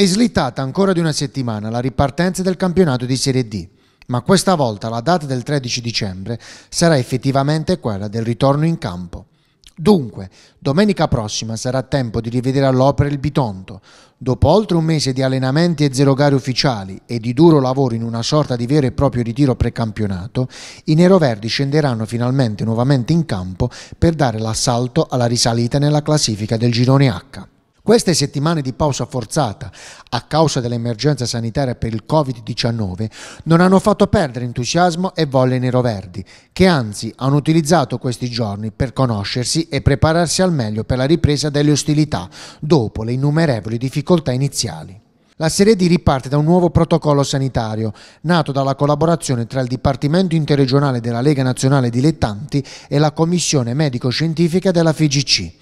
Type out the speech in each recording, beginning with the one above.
È slittata ancora di una settimana la ripartenza del campionato di Serie D, ma questa volta la data del 13 dicembre sarà effettivamente quella del ritorno in campo. Dunque, domenica prossima sarà tempo di rivedere all'opera il Bitonto. Dopo oltre un mese di allenamenti e zero gare ufficiali e di duro lavoro in una sorta di vero e proprio ritiro precampionato, i neroverdi scenderanno finalmente nuovamente in campo per dare l'assalto alla risalita nella classifica del girone H. Queste settimane di pausa forzata a causa dell'emergenza sanitaria per il Covid-19 non hanno fatto perdere entusiasmo e volle ai neroverdi, che anzi hanno utilizzato questi giorni per conoscersi e prepararsi al meglio per la ripresa delle ostilità dopo le innumerevoli difficoltà iniziali. La Serie D riparte da un nuovo protocollo sanitario, nato dalla collaborazione tra il Dipartimento Interregionale della Lega Nazionale Dilettanti e la Commissione Medico-Scientifica della FIGC.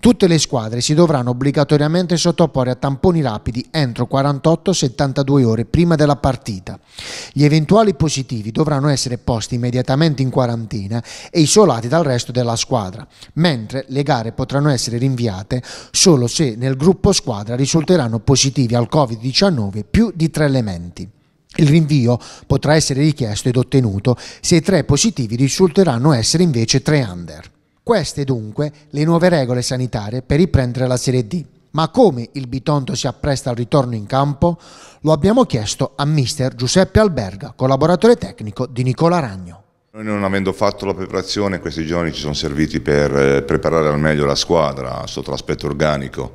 Tutte le squadre si dovranno obbligatoriamente sottoporre a tamponi rapidi entro 48-72 ore prima della partita. Gli eventuali positivi dovranno essere posti immediatamente in quarantena e isolati dal resto della squadra, mentre le gare potranno essere rinviate solo se nel gruppo squadra risulteranno positivi al Covid-19 più di tre elementi. Il rinvio potrà essere richiesto ed ottenuto se i tre positivi risulteranno essere invece tre under. Queste dunque le nuove regole sanitarie per riprendere la Serie D. Ma come il Bitonto si appresta al ritorno in campo? Lo abbiamo chiesto a mister Giuseppe Alberga, collaboratore tecnico di Nicola Ragno. Noi non avendo fatto la preparazione questi giorni ci sono serviti per eh, preparare al meglio la squadra sotto l'aspetto organico,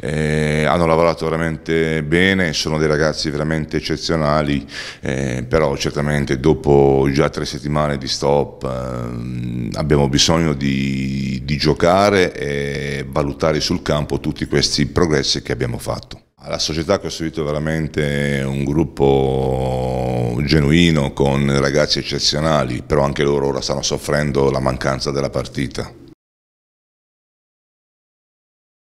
eh, hanno lavorato veramente bene, sono dei ragazzi veramente eccezionali, eh, però certamente dopo già tre settimane di stop eh, abbiamo bisogno di, di giocare e valutare sul campo tutti questi progressi che abbiamo fatto. La società ha costruito veramente un gruppo genuino con ragazzi eccezionali, però anche loro ora stanno soffrendo la mancanza della partita.